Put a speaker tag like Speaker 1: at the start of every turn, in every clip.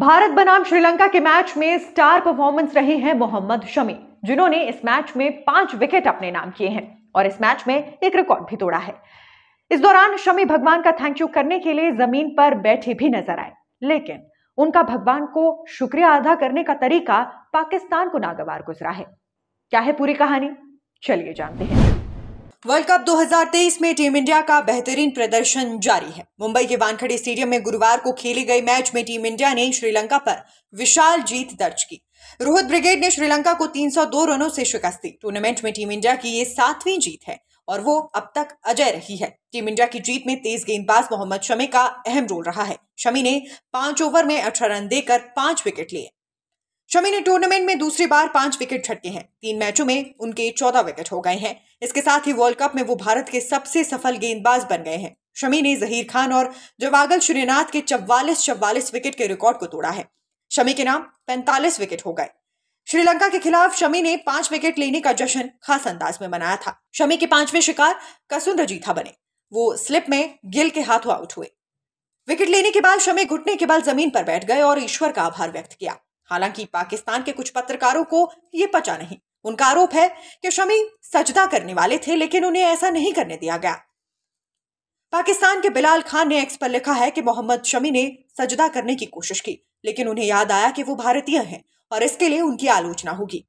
Speaker 1: भारत बनाम श्रीलंका के मैच में स्टार परफॉर्मेंस रहे हैं मोहम्मद शमी जिन्होंने इस मैच में पांच विकेट अपने नाम किए हैं और इस मैच में एक रिकॉर्ड भी तोड़ा है इस दौरान शमी भगवान का थैंक यू करने के लिए जमीन पर बैठे भी नजर आए लेकिन उनका भगवान को शुक्रिया अदा करने का तरीका पाकिस्तान को नागवार गुजरा है क्या है पूरी कहानी चलिए जानते हैं वर्ल्ड कप 2023 में टीम इंडिया का बेहतरीन प्रदर्शन जारी है मुंबई के वानखड़े स्टेडियम में गुरुवार को खेले गए मैच में टीम इंडिया ने श्रीलंका पर विशाल जीत दर्ज की रोहित ब्रिगेड ने श्रीलंका को 302 रनों से शिकस्त दी टूर्नामेंट में टीम इंडिया की ये सातवीं जीत है और वो अब तक अजय रही है टीम इंडिया की जीत में तेज गेंदबाज मोहम्मद शमी का अहम रोल रहा है शमी ने पांच ओवर में अठारह रन देकर पांच विकेट लिए शमी ने टूर्नामेंट में दूसरी बार पांच विकेट झटके हैं तीन मैचों में उनके चौदह विकेट हो गए हैं इसके साथ ही वर्ल्ड कप में वो भारत के सबसे सफल गेंदबाज बन गए हैं शमी ने जहीर खान और जवागल श्रीनाथ के चवालीस चवालीस विकेट के रिकॉर्ड को तोड़ा है शमी के नाम पैंतालीस विकेट हो गए श्रीलंका के खिलाफ शमी ने पांच विकेट लेने का जश्न खास अंदाज में मनाया था शमी के पांचवें शिकार रजीथा बने वो स्लिप में गिल के हाथों आउट हुए विकेट लेने के बाद शमी घुटने के बाद जमीन पर बैठ गए और ईश्वर का आभार व्यक्त किया हालांकि पाकिस्तान के कुछ पत्रकारों को ये पचा नहीं उनका आरोप है कि शमी सजदा करने वाले थे लेकिन उन्हें ऐसा नहीं करने दिया गया पाकिस्तान के बिलाल खान ने एक्स पर लिखा है कि मोहम्मद शमी ने सजदा करने की कोशिश की लेकिन उन्हें याद आया कि वो भारतीय हैं और इसके लिए उनकी आलोचना होगी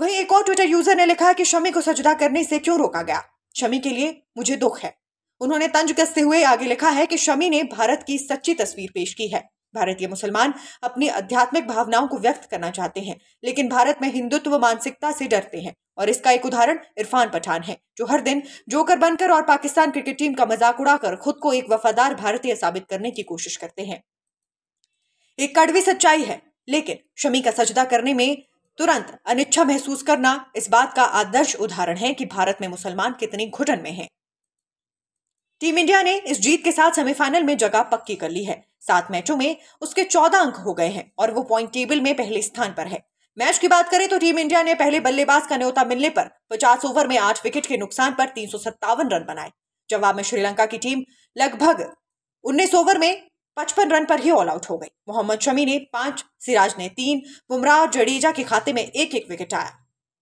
Speaker 1: वहीं एक और ट्विटर यूजर ने लिखा कि शमी को सजदा करने से क्यों रोका गया शमी के लिए मुझे दुख है उन्होंने तंज कसते हुए आगे लिखा है कि शमी ने भारत की सच्ची तस्वीर पेश की है भारतीय मुसलमान अपनी आध्यात्मिक भावनाओं को व्यक्त करना चाहते हैं लेकिन भारत में हिंदुत्व मानसिकता से डरते हैं और इसका एक उदाहरण इरफान पठान है जो हर दिन जोकर बनकर और पाकिस्तान क्रिकेट टीम का मजाक उड़ाकर खुद को एक वफादार भारतीय साबित करने की कोशिश करते हैं एक कड़वी सच्चाई है लेकिन शमी का सजदा करने में तुरंत अनिच्छा महसूस करना इस बात का आदर्श उदाहरण है कि भारत में मुसलमान कितने घुटन में हैं टीम इंडिया ने इस जीत के साथ सेमीफाइनल में जगह पक्की कर ली है सात मैचों में उसके चौदह अंक हो गए हैं और वो पॉइंट टेबल में पहले स्थान पर है मैच की बात करें तो टीम इंडिया ने पहले बल्लेबाज का न्योता मिलने पर 50 ओवर में आठ विकेट के नुकसान पर तीन रन बनाए जवाब में श्रीलंका की टीम लगभग उन्नीस ओवर में पचपन रन पर ही ऑल आउट हो गई मोहम्मद शमी ने पांच सिराज ने तीन बुमराह जडेजा के खाते में एक एक विकेट आया